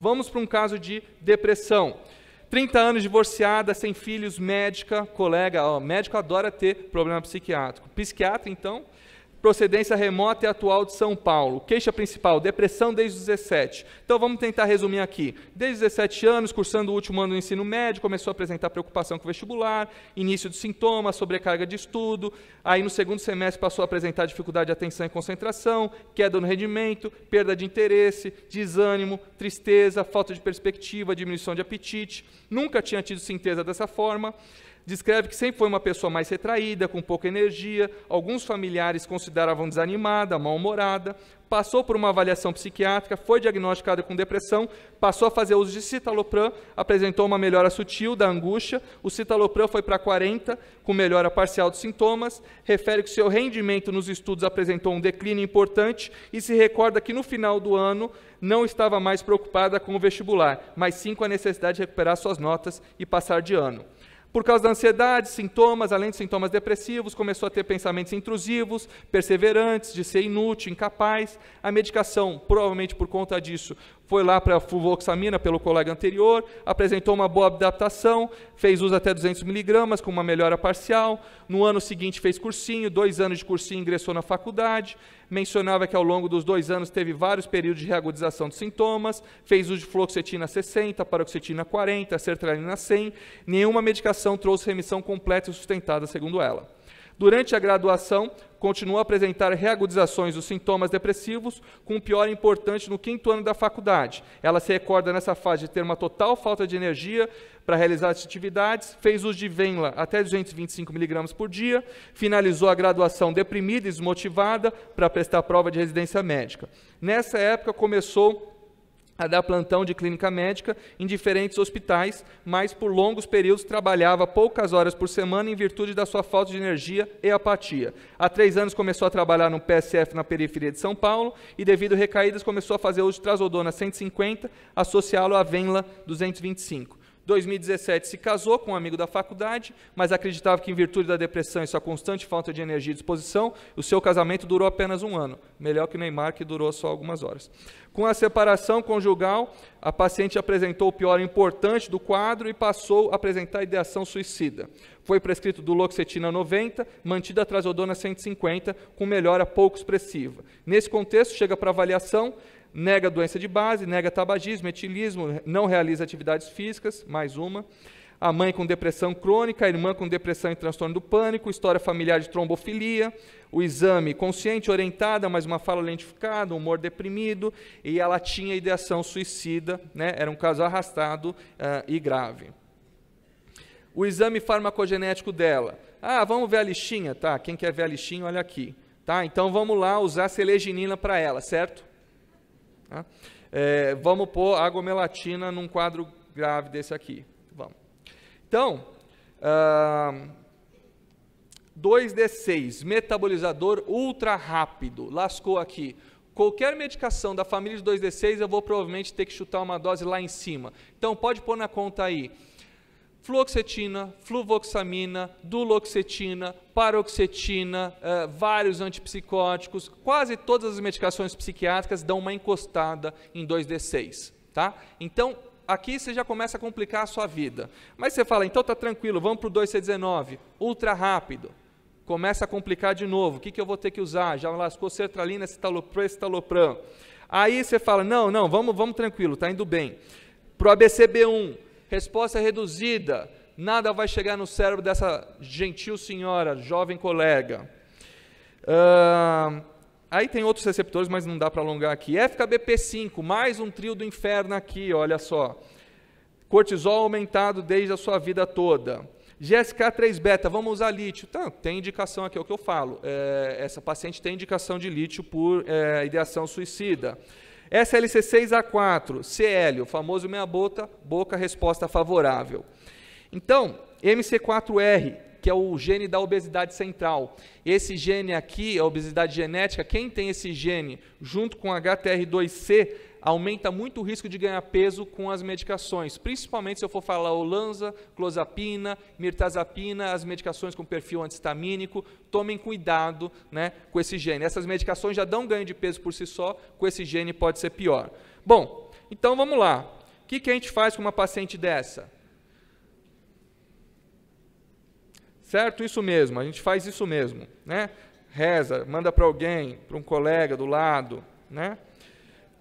Vamos para um caso de depressão. 30 anos divorciada, sem filhos, médica, colega, ó, médico adora ter problema psiquiátrico. Psiquiatra, então, procedência remota e atual de São Paulo. Queixa principal, depressão desde os 17. Então vamos tentar resumir aqui. Desde 17 anos, cursando o último ano do ensino médio, começou a apresentar preocupação com o vestibular, início de sintomas, sobrecarga de estudo. Aí no segundo semestre passou a apresentar dificuldade de atenção e concentração, queda no rendimento, perda de interesse, desânimo, tristeza, falta de perspectiva, diminuição de apetite. Nunca tinha tido sintesa dessa forma descreve que sempre foi uma pessoa mais retraída, com pouca energia, alguns familiares consideravam desanimada, mal-humorada, passou por uma avaliação psiquiátrica, foi diagnosticada com depressão, passou a fazer uso de citalopram, apresentou uma melhora sutil da angústia, o citalopram foi para 40, com melhora parcial dos sintomas, refere que seu rendimento nos estudos apresentou um declínio importante e se recorda que no final do ano não estava mais preocupada com o vestibular, mas sim com a necessidade de recuperar suas notas e passar de ano. Por causa da ansiedade, sintomas, além de sintomas depressivos, começou a ter pensamentos intrusivos, perseverantes, de ser inútil, incapaz. A medicação, provavelmente por conta disso, foi lá para a fluvoxamina pelo colega anterior, apresentou uma boa adaptação, fez uso até 200 miligramas com uma melhora parcial. No ano seguinte fez cursinho, dois anos de cursinho ingressou na faculdade, mencionava que ao longo dos dois anos teve vários períodos de reagudização dos sintomas, fez uso de fluoxetina 60, paroxetina 40, sertralina 100, nenhuma medicação trouxe remissão completa e sustentada, segundo ela. Durante a graduação, continuou a apresentar reagudizações dos sintomas depressivos, com um pior importante no quinto ano da faculdade. Ela se recorda nessa fase de ter uma total falta de energia para realizar as atividades, fez uso de Venla até 225 miligramas por dia, finalizou a graduação deprimida e desmotivada para prestar prova de residência médica. Nessa época começou a dar plantão de clínica médica em diferentes hospitais, mas por longos períodos trabalhava poucas horas por semana em virtude da sua falta de energia e apatia. Há três anos começou a trabalhar no PSF na periferia de São Paulo e, devido a recaídas, começou a fazer uso de trazodona 150, associá-lo à Venla 225. 2017 se casou com um amigo da faculdade, mas acreditava que em virtude da depressão e sua constante falta de energia e disposição, o seu casamento durou apenas um ano. Melhor que o Neymar, que durou só algumas horas. Com a separação conjugal, a paciente apresentou o pior importante do quadro e passou a apresentar ideação suicida. Foi prescrito duloxetina 90, mantida atrasodona trazodona 150, com melhora pouco expressiva. Nesse contexto, chega para avaliação, nega doença de base, nega tabagismo, etilismo, não realiza atividades físicas, mais uma. A mãe com depressão crônica, a irmã com depressão e transtorno do pânico, história familiar de trombofilia, o exame consciente, orientada, mas uma fala lentificada, humor deprimido, e ela tinha ideação suicida, né? era um caso arrastado uh, e grave. O exame farmacogenético dela. Ah, vamos ver a listinha? Tá, quem quer ver a listinha, olha aqui. Tá, então vamos lá usar seleginina para ela, certo? Tá? É, vamos pôr água melatina num quadro grave desse aqui. Vamos. Então, uh, 2D6, metabolizador ultra rápido. Lascou aqui. Qualquer medicação da família de 2D6, eu vou provavelmente ter que chutar uma dose lá em cima. Então, pode pôr na conta aí fluoxetina, fluvoxamina, duloxetina, paroxetina, eh, vários antipsicóticos, quase todas as medicações psiquiátricas dão uma encostada em 2D6, tá? Então, aqui você já começa a complicar a sua vida. Mas você fala, então tá tranquilo, vamos para o 2C19, ultra rápido. Começa a complicar de novo, o que, que eu vou ter que usar? Já lascou sertralina, citalopram, citalopram. Aí você fala, não, não, vamos, vamos tranquilo, tá indo bem. Pro ABCB1, resposta reduzida, nada vai chegar no cérebro dessa gentil senhora, jovem colega. Uh, aí tem outros receptores, mas não dá para alongar aqui. FKBP5, mais um trio do inferno aqui, olha só. Cortisol aumentado desde a sua vida toda. GSK3-beta, vamos usar lítio. Tá, tem indicação aqui, é o que eu falo. É, essa paciente tem indicação de lítio por é, ideação suicida. SLC 6 a 4, CL, o famoso meia boca, boca resposta favorável. Então, MC4R, que é o gene da obesidade central. Esse gene aqui, a obesidade genética, quem tem esse gene junto com HTR2C aumenta muito o risco de ganhar peso com as medicações, principalmente se eu for falar olanza, clozapina, mirtazapina, as medicações com perfil antistamínico, tomem cuidado né, com esse gene. Essas medicações já dão ganho de peso por si só, com esse gene pode ser pior. Bom, então vamos lá. O que, que a gente faz com uma paciente dessa? Certo? Isso mesmo, a gente faz isso mesmo, né? Reza, manda para alguém, para um colega do lado, né?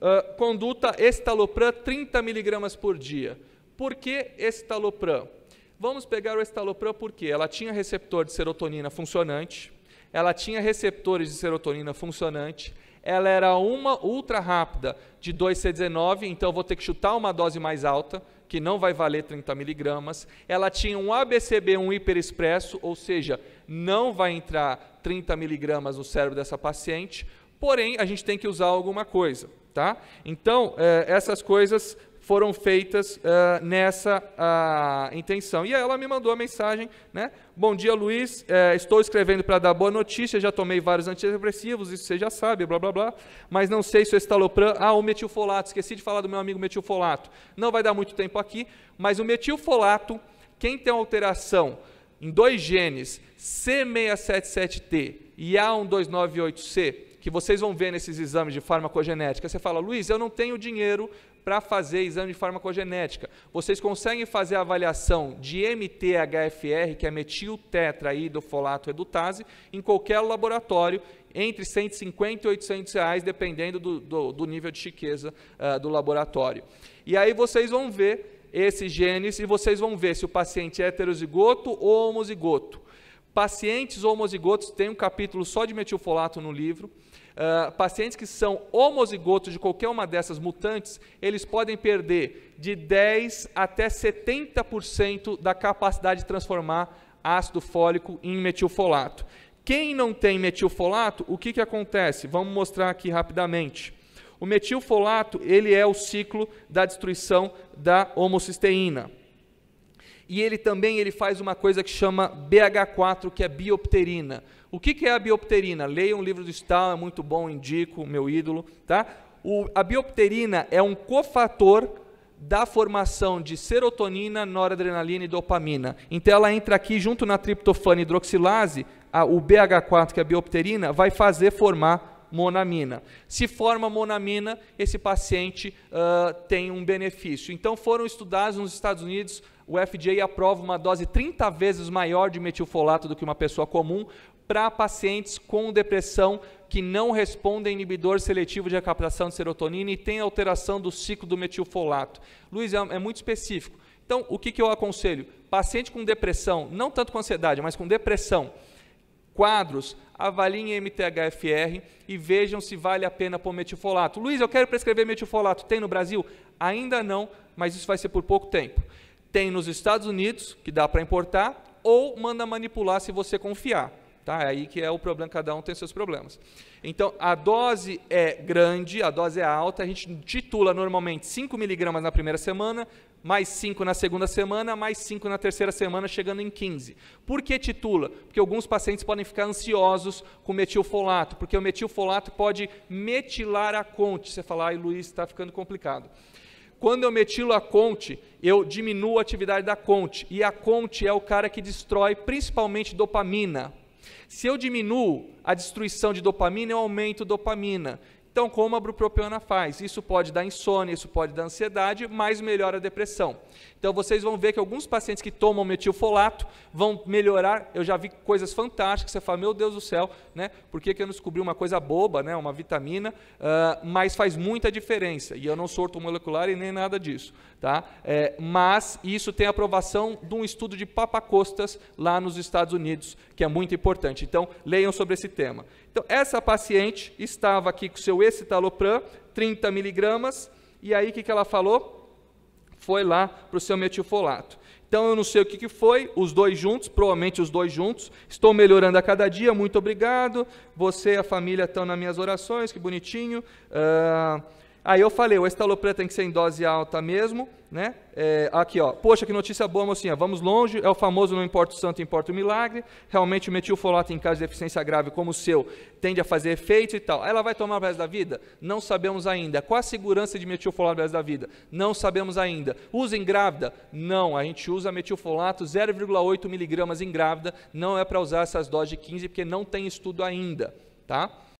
Ah, conduta estalopram 30 miligramas por dia. Por que estalopram? Vamos pegar o estalopram porque ela tinha receptor de serotonina funcionante, ela tinha receptores de serotonina funcionante, ela era uma ultra rápida de 2C19, então vou ter que chutar uma dose mais alta, que não vai valer 30 miligramas. Ela tinha um ABCB1 hiperexpresso, ou seja, não vai entrar 30 miligramas no cérebro dessa paciente, porém a gente tem que usar alguma coisa. Tá? Então, eh, essas coisas foram feitas uh, nessa uh, intenção. E ela me mandou a mensagem, né? Bom dia, Luiz. Uh, estou escrevendo para dar boa notícia. Já tomei vários antidepressivos, isso você já sabe, blá blá blá. Mas não sei se o estalopram. Ah, o metilfolato. Esqueci de falar do meu amigo metilfolato. Não vai dar muito tempo aqui, mas o metilfolato, quem tem alteração em dois genes C677T e A1298C, que vocês vão ver nesses exames de farmacogenética. Você fala, Luiz, eu não tenho dinheiro para fazer exame de farmacogenética. Vocês conseguem fazer a avaliação de MTHFR, que é metil tetraidofolato edutase, em qualquer laboratório, entre 150 e 800 reais, dependendo do, do, do nível de chiqueza uh, do laboratório. E aí vocês vão ver esses genes e vocês vão ver se o paciente é heterozigoto ou homozigoto. Pacientes homozigotos, tem um capítulo só de metilfolato no livro. Uh, pacientes que são homozigotos de qualquer uma dessas mutantes, eles podem perder de 10 até 70% da capacidade de transformar ácido fólico em metilfolato. Quem não tem metilfolato, o que, que acontece? Vamos mostrar aqui rapidamente. O metilfolato ele é o ciclo da destruição da homocisteína. E ele também ele faz uma coisa que chama BH4, que é biopterina. O que, que é a biopterina? Leia um livro do Stahl, é muito bom, indico, meu ídolo. Tá? O, a biopterina é um cofator da formação de serotonina, noradrenalina e dopamina. Então ela entra aqui junto na triptofano hidroxilase, a, o BH4, que é a biopterina, vai fazer formar monamina. Se forma monamina, esse paciente uh, tem um benefício. Então foram estudados nos Estados Unidos, o FDA aprova uma dose 30 vezes maior de metilfolato do que uma pessoa comum para pacientes com depressão que não respondem a inibidor seletivo de captação de serotonina e tem alteração do ciclo do metilfolato. Luiz, é, é muito específico. Então, o que, que eu aconselho? Paciente com depressão, não tanto com ansiedade, mas com depressão, quadros, avaliem MTHFR e vejam se vale a pena pôr metilfolato. Luiz, eu quero prescrever metilfolato. Tem no Brasil? Ainda não, mas isso vai ser por pouco tempo. Tem nos Estados Unidos, que dá para importar, ou manda manipular se você confiar. Tá? É aí que é o problema, cada um tem seus problemas. Então, a dose é grande, a dose é alta, a gente titula normalmente 5 miligramas na primeira semana, mais 5 na segunda semana, mais 5 na terceira semana, chegando em 15. Por que titula? Porque alguns pacientes podem ficar ansiosos com metilfolato, porque o metilfolato pode metilar a conte. Você fala, ai Luiz, está ficando complicado. Quando eu metilo a conte, eu diminuo a atividade da conte, e a conte é o cara que destrói principalmente dopamina. Se eu diminuo a destruição de dopamina, eu aumento dopamina. Então, como a bupropiona faz? Isso pode dar insônia, isso pode dar ansiedade, mas melhora a depressão. Então vocês vão ver que alguns pacientes que tomam metilfolato vão melhorar. Eu já vi coisas fantásticas. Você fala, meu Deus do céu, né? Por que, que eu não descobri uma coisa boba, né? Uma vitamina, uh, mas faz muita diferença. E eu não sou ortomolecular e nem nada disso, tá? É, mas isso tem aprovação de um estudo de papacostas lá nos Estados Unidos, que é muito importante. Então leiam sobre esse tema. Então essa paciente estava aqui com seu escitalopram, 30 miligramas. E aí o que, que ela falou? foi lá para o seu metilfolato. Então eu não sei o que, que foi, os dois juntos, provavelmente os dois juntos. Estou melhorando a cada dia, muito obrigado. Você e a família estão nas minhas orações, que bonitinho. Uh, Aí eu falei, o estalopram tem que ser em dose alta mesmo, né? É, aqui, ó. Poxa, que notícia boa, mocinha. Vamos longe. É o famoso não importa o santo, importa o milagre. Realmente o metilfolato em caso de deficiência grave como o seu tende a fazer efeito e tal. Ela vai tomar o resto da vida? Não sabemos ainda. Qual a segurança de metilfolato no resto da vida? Não sabemos ainda. Usa em grávida? Não. A gente usa metilfolato 0,8 miligramas em grávida. Não é para usar essas doses de 15 porque não tem estudo ainda, tá?